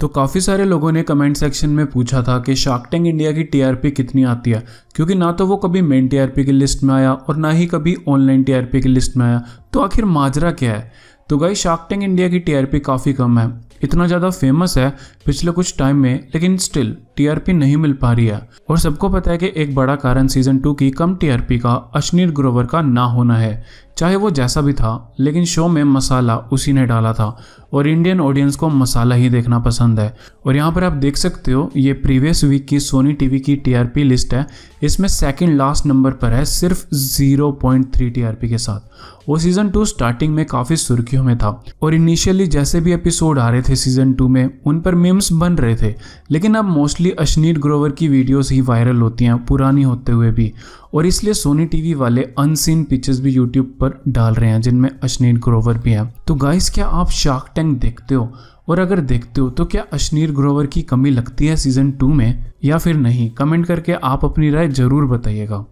तो काफ़ी सारे लोगों ने कमेंट सेक्शन में पूछा था कि शार्क टैंक इंडिया की टीआरपी कितनी आती है क्योंकि ना तो वो कभी मेन टीआरपी की लिस्ट में आया और ना ही कभी ऑनलाइन टीआरपी की लिस्ट में आया तो आखिर माजरा क्या है तो गाई शार्क टैंक इंडिया की टीआरपी काफ़ी कम है इतना ज़्यादा फेमस है पिछले कुछ टाइम में लेकिन स्टिल टीआरपी नहीं मिल पा रही है और सबको पता है कि एक बड़ा कारण सीजन टू की कम टीआरपी का अश्नीर ग्रोवर का ना होना है चाहे वो जैसा भी था लेकिन शो में मसाला उसी ने डाला था और इंडियन ऑडियंस को मसाला ही देखना पसंद है और यहाँ पर आप देख सकते हो ये प्रीवियस वीक की सोनी टीवी की टीआरपी लिस्ट है इसमें सेकंड लास्ट नंबर पर है सिर्फ 0.3 टीआरपी के साथ वो सीज़न टू स्टार्टिंग में काफ़ी सुर्खियों में था और इनिशियली जैसे भी एपिसोड आ रहे थे सीज़न टू में उन पर मीम्स बन रहे थे लेकिन अब मोस्टली मोस्टली अश्नीर ग्रोवर की वीडियोस ही वायरल होती हैं पुरानी होते हुए भी और इसलिए सोनी टीवी वाले अनसीन पिक्चर्स भी यूट्यूब पर डाल रहे हैं जिनमें अश्नीर ग्रोवर भी है तो गाइस क्या आप शार्क टैंक देखते हो और अगर देखते हो तो क्या अश्नीर ग्रोवर की कमी लगती है सीजन टू में या फिर नहीं कमेंट करके आप अपनी राय जरूर बताइएगा